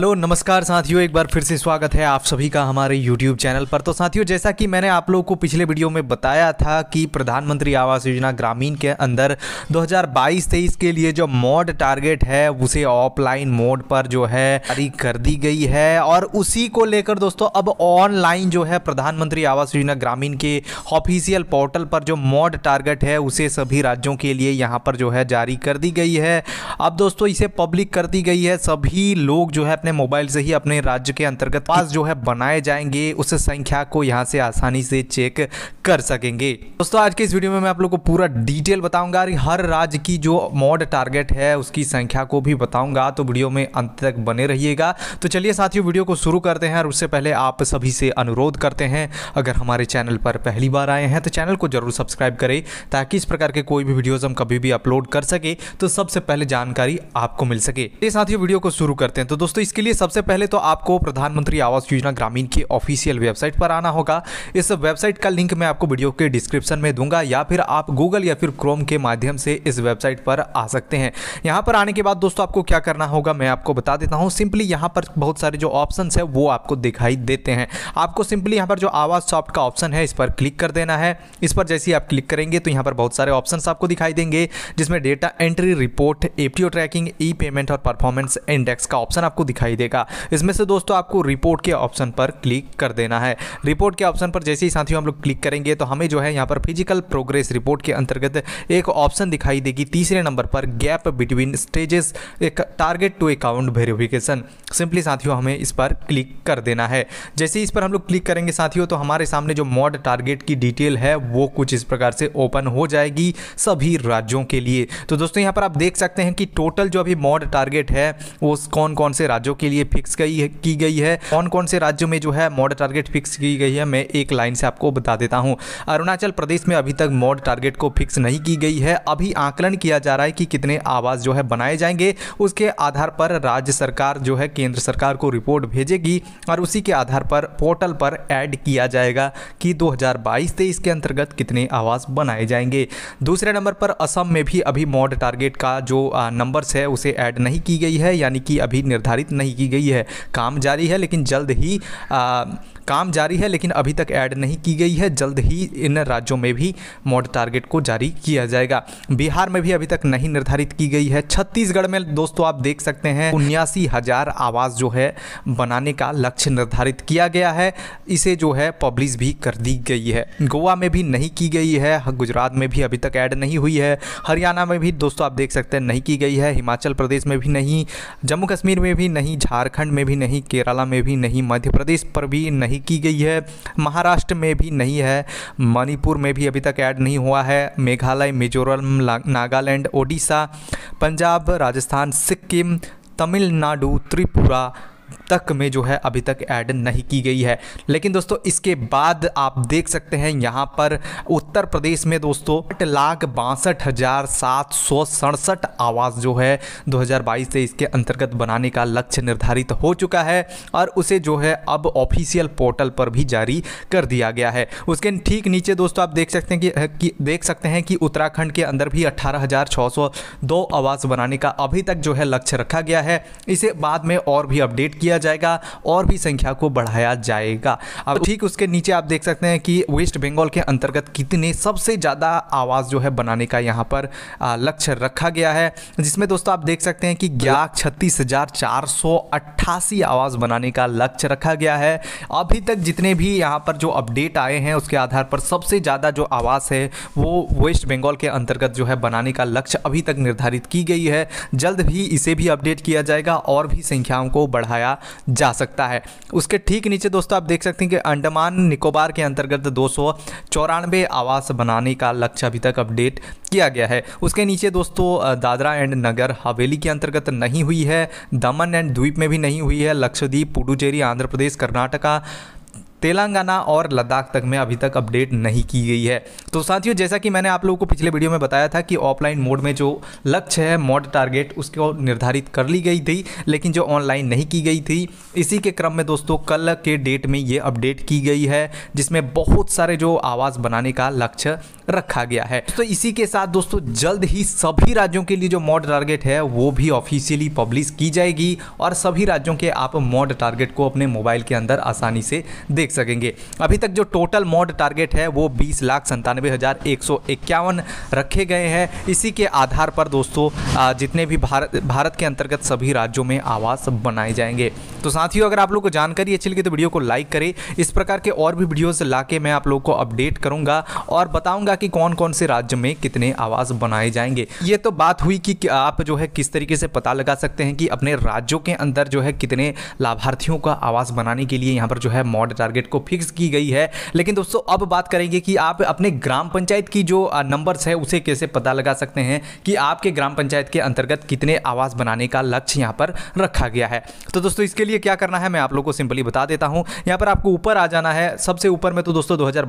hello नमस्कार साथियों एक बार फिर से स्वागत है आप सभी का हमारे यूट्यूब चैनल पर तो साथियों जैसा कि मैंने आप लोगों को पिछले वीडियो में बताया था कि प्रधानमंत्री आवास योजना ग्रामीण के अंदर 2022-23 के लिए जो मोड टारगेट है उसे ऑफलाइन मोड पर जो है जारी कर दी गई है और उसी को लेकर दोस्तों अब ऑनलाइन जो है प्रधानमंत्री आवास योजना ग्रामीण के ऑफिशियल पोर्टल पर जो मॉड टारगेट है उसे सभी राज्यों के लिए यहाँ पर जो है जारी कर दी गई है अब दोस्तों इसे पब्लिक कर दी गई है सभी लोग जो है अपने हैं मोबाइल से ही अपने राज्य के अंतर्गत पास जो है बनाए जाएंगे उस संख्या को यहाँ से आसानी से चेक कर सकेंगे दोस्तों आज के इस वीडियो में मैं आप लोग को पूरा डिटेल बताऊंगा हर राज्य की जो मॉड टारगेट है उसकी संख्या को भी बताऊंगा तो वीडियो में अंत तक बने रहिएगा तो चलिए साथियों वीडियो को शुरू करते हैं और उससे पहले आप सभी से अनुरोध करते हैं अगर हमारे चैनल पर पहली बार आए हैं तो चैनल को जरूर सब्सक्राइब करें ताकि इस प्रकार के कोई भी वीडियोज़ हम कभी भी अपलोड कर सके तो सबसे पहले जानकारी आपको मिल सके साथियों वीडियो को शुरू करते हैं तो दोस्तों इसके इसके लिए सबसे पहले तो आपको प्रधानमंत्री आवास योजना ग्रामीण की ऑफिशियल वेबसाइट पर आना होगा इस वेबसाइट का लिंक मैं आपको वीडियो के डिस्क्रिप्शन में दूंगा या फिर आप गूगल या फिर क्रोम के माध्यम से इस वेबसाइट पर आ सकते हैं यहाँ पर आने के बाद दोस्तों आपको क्या करना होगा मैं आपको बता देता हूँ सिंपली यहाँ पर बहुत सारे जो ऑप्शन है वो आपको दिखाई देते हैं आपको सिंपली यहाँ पर जो आवास सॉफ्ट का ऑप्शन है इस पर क्लिक कर देना है इस पर जैसे ही आप क्लिक करेंगे तो यहाँ पर बहुत सारे ऑप्शन आपको दिखाई देंगे जिसमें data entry report APO tracking E payment और परफॉर्मेंस इंडेक्स का ऑप्शन आपको दिखाई दिखाई देगा इसमें से दोस्तों आपको रिपोर्ट के ऑप्शन पर क्लिक कर देना है रिपोर्ट के ऑप्शन पर जैसे ही साथियों हम लोग क्लिक करेंगे तो हमें जो है यहाँ पर फिजिकल प्रोग्रेस रिपोर्ट के अंतर्गत एक ऑप्शन दिखाई देगी तीसरे नंबर पर गैप बिटवीन स्टेजेस एक target to account verification simply साथियों हमें इस पर क्लिक कर देना है जैसे ही इस पर हम लोग क्लिक करेंगे साथियों तो हमारे सामने जो मॉड टारगेट की डिटेल है वो कुछ इस प्रकार से ओपन हो जाएगी सभी राज्यों के लिए तो दोस्तों यहाँ पर आप देख सकते हैं कि टोटल जो अभी मॉड टारगेट है वो कौन कौन से राज्यों राज्यों के लिए फिक्स की, गई है कौन कौन से राज्यों में जो है मॉड टारगेट फिक्स की गई है मैं एक लाइन से आपको बता देता हूँ अरुणाचल प्रदेश में अभी तक मॉड टारगेट को फिक्स नहीं की गई है अभी आंकलन किया जा रहा है कि कितने आवास जो है बनाए जाएंगे उसके आधार पर राज्य सरकार जो है केंद्र सरकार को रिपोर्ट भेजेगी और उसी के आधार पर पोर्टल पर ऐड किया जाएगा कि 2022 से इसके अंतर्गत कितने आवास बनाए जाएंगे दूसरे नंबर पर असम में भी अभी मॉड टारगेट का जो नंबर्स है उसे ऐड नहीं की गई है यानी कि अभी निर्धारित नहीं की गई है काम जारी है लेकिन जल्द ही आ, काम जारी है लेकिन अभी तक ऐड नहीं की गई है जल्द ही इन राज्यों में भी मोड टारगेट को जारी किया जाएगा बिहार में भी अभी तक नहीं निर्धारित की गई है छत्तीसगढ़ में दोस्तों आप देख सकते हैं उन्यासी हज़ार आवास जो है बनाने का लक्ष्य निर्धारित किया गया है इसे जो है पब्लिश भी कर दी गई है गोवा में भी नहीं की गई है गुजरात में भी अभी तक ऐड नहीं हुई है हरियाणा में भी दोस्तों आप देख सकते हैं नहीं की गई है हिमाचल प्रदेश में भी नहीं जम्मू कश्मीर में भी नहीं नहीं झारखंड में भी नहीं केरला में भी नहीं मध्य प्रदेश पर भी नहीं की गई है महाराष्ट्र में भी नहीं है मणिपुर में भी अभी तक ऐड नहीं हुआ है मेघालय मिजोरम नागालैंड ओडिशा पंजाब राजस्थान सिक्किम तमिलनाडु त्रिपुरा तक में जो है अभी तक ऐड नहीं की गई है लेकिन दोस्तों इसके बाद आप देख सकते हैं यहाँ पर उत्तर प्रदेश में दोस्तों आठ लाख बासठ हज़ार सात सौ सड़सठ आवास जो है 2022 से इसके अंतर्गत बनाने का लक्ष्य निर्धारित हो चुका है और उसे जो है अब ऑफिशियल पोर्टल पर भी जारी कर दिया गया है उसके ठीक नीचे दोस्तों आप देख सकते हैं कि, कि देख सकते हैं कि उत्तराखंड के अंदर भी अट्ठारह आवास बनाने का अभी तक जो है लक्ष्य रखा गया है इसे बाद में और भी अपडेट किया जाएगा और भी संख्या को बढ़ाया जाएगा अब तो ठीक उसके नीचे आप देख सकते हैं कि वेस्ट बंगाल के अंतर्गत कितने सबसे ज़्यादा आवाज़ जो है बनाने का यहाँ पर लक्ष्य रखा गया है जिसमें दोस्तों आप देख सकते हैं कि तो ग्यारह छत्तीस हज़ार चार सौ अट्ठासी आवास बनाने का लक्ष्य रखा गया है अभी तक जितने भी यहाँ पर जो अपडेट आए हैं उसके आधार पर सबसे ज़्यादा जो आवास है वो वेस्ट बंगाल के अंतर्गत जो है बनाने का लक्ष्य अभी तक निर्धारित की गई है जल्द ही इसे भी अपडेट किया जाएगा और भी संख्याओं को बढ़ाया पाया जा सकता है उसके ठीक नीचे दोस्तों आप देख सकते हैं कि अंडमान निकोबार के अंतर्गत दो आवास बनाने का लक्ष्य अभी तक अपडेट किया गया है उसके नीचे दोस्तों दादरा एंड नगर हवेली के अंतर्गत नहीं हुई है दमन एंड द्वीप में भी नहीं हुई है लक्षद्वीप पुडुचेरी आंध्र प्रदेश कर्नाटका तेलंगाना और लद्दाख तक में अभी तक अपडेट नहीं की गई है तो साथियों जैसा कि मैंने आप लोगों को पिछले वीडियो में बताया था कि ऑफलाइन मोड में जो लक्ष्य है मॉड टारगेट उसको निर्धारित कर ली गई थी लेकिन जो ऑनलाइन नहीं की गई थी इसी के क्रम में दोस्तों कल के डेट में ये अपडेट की गई है जिसमें बहुत सारे जो आवाज़ बनाने का लक्ष्य रखा गया है तो इसी के साथ दोस्तों जल्द ही सभी राज्यों के लिए जो मॉड टारगेट है वो भी ऑफिशियली पब्लिश की जाएगी और सभी राज्यों के आप मॉड टारगेट को अपने मोबाइल के अंदर आसानी से देख देख सकेंगे अभी तक जो टोटल मॉड टारगेट है वो बीस लाख संतानवे हज़ार एक सौ इक्यावन रखे गए हैं इसी के आधार पर दोस्तों जितने भी भारत भारत के अंतर्गत सभी राज्यों में आवास बनाए जाएंगे तो साथियों अगर आप लोग को जानकारी अच्छी लगी तो वीडियो को लाइक करें इस प्रकार के और भी वीडियोस ला मैं आप लोग को अपडेट करूंगा और बताऊंगा कि कौन कौन से राज्य में कितने आवास बनाए जाएंगे ये तो बात हुई कि आप जो है किस तरीके से पता लगा सकते हैं कि अपने राज्यों के अंदर जो है कितने लाभार्थियों का आवास बनाने के लिए यहाँ पर जो है मॉड टारगेट टारगेट को फिक्स की गई है लेकिन दोस्तों अब बात करेंगे कि आप अपने ग्राम पंचायत की जो नंबर्स है उसे कैसे पता लगा सकते हैं कि आपके ग्राम पंचायत के अंतर्गत कितने आवास बनाने का लक्ष्य यहाँ पर रखा गया है तो दोस्तों इसके लिए क्या करना है मैं आप लोग को सिंपली बता देता हूँ यहाँ पर आपको ऊपर आ जाना है सबसे ऊपर में तो दोस्तों दो हज़ार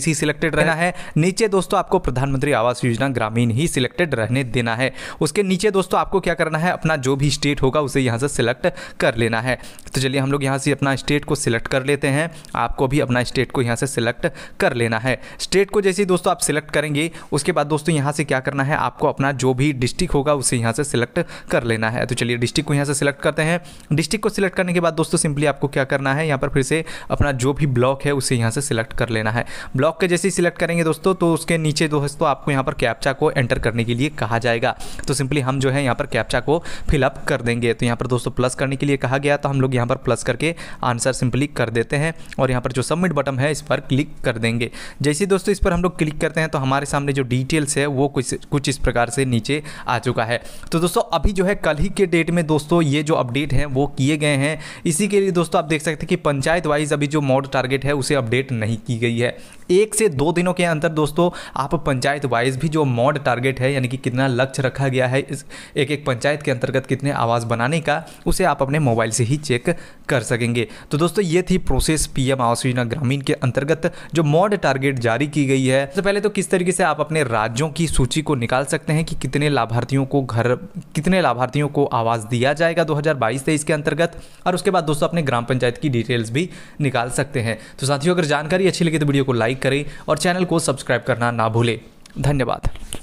ही सिलेक्टेड रहना है नीचे दोस्तों आपको प्रधानमंत्री आवास योजना ग्रामीण ही सिलेक्टेड रहने देना है उसके नीचे दोस्तों आपको क्या करना है अपना जो भी स्टेट होगा उसे यहाँ से सिलेक्ट कर लेना है तो चलिए हम लोग यहाँ से अपना स्टेट को सिलेक्ट कर लेते हैं आपको भी अपना स्टेट को यहाँ से सिलेक्ट कर लेना है स्टेट को जैसे ही दोस्तों आप सिलेक्ट करेंगे उसके बाद दोस्तों यहाँ से क्या करना है आपको अपना जो भी डिस्ट्रिक्ट होगा उसे यहाँ से सिलेक्ट कर लेना है तो चलिए डिस्ट्रिक्ट को यहाँ से सिलेक्ट करते हैं डिस्ट्रिक्ट को सिलेक्ट करने के बाद दोस्तों सिंपली आपको क्या करना है यहाँ पर फिर से अपना जो भी ब्लॉक है उसे यहाँ से सिलेक्ट कर लेना है ब्लॉक के जैसे ही सिलेक्ट करेंगे दोस्तों तो उसके नीचे दोस्तों आपको यहाँ पर कैप्चा को एंटर करने के लिए कहा जाएगा तो सिंपली हम जो है यहाँ पर कैप्चा को फिलअप कर देंगे तो यहाँ पर दोस्तों प्लस करने के लिए कहा गया तो हम लोग यहाँ पर प्लस करके आंसर सिंपली कर देते हैं और यहाँ पर जो सबमिट बटन है इस पर क्लिक कर देंगे जैसे दोस्तों इस पर हम लोग क्लिक करते हैं तो हमारे सामने जो डिटेल्स है वो कुछ कुछ इस प्रकार से नीचे आ चुका है तो दोस्तों अभी जो है कल ही के डेट में दोस्तों ये जो अपडेट हैं वो किए गए हैं इसी के लिए दोस्तों आप देख सकते हैं कि पंचायत वाइज अभी जो मॉड टारगेट है उसे अपडेट नहीं की गई है एक से दो दिनों के अंदर दोस्तों आप पंचायत वाइज भी जो मॉड टारगेट है यानी कि कितना लक्ष्य रखा गया है इस एक एक पंचायत के अंतर्गत कितने आवाज़ बनाने का उसे आप अपने मोबाइल से ही चेक कर सकेंगे तो दोस्तों ये थी प्रोसेस पीएम आवास योजना ग्रामीण के अंतर्गत जो मॉड टारगेट जारी की गई है सबसे तो पहले तो किस तरीके से आप अपने राज्यों की सूची को निकाल सकते हैं कि कितने लाभार्थियों को घर कितने लाभार्थियों को आवास दिया जाएगा दो हजार के अंतर्गत और उसके बाद दोस्तों अपने ग्राम पंचायत की डिटेल्स भी निकाल सकते हैं तो साथियों अगर जानकारी अच्छी लगी तो वीडियो को लाइक करें और चैनल को सब्सक्राइब करना ना भूलें धन्यवाद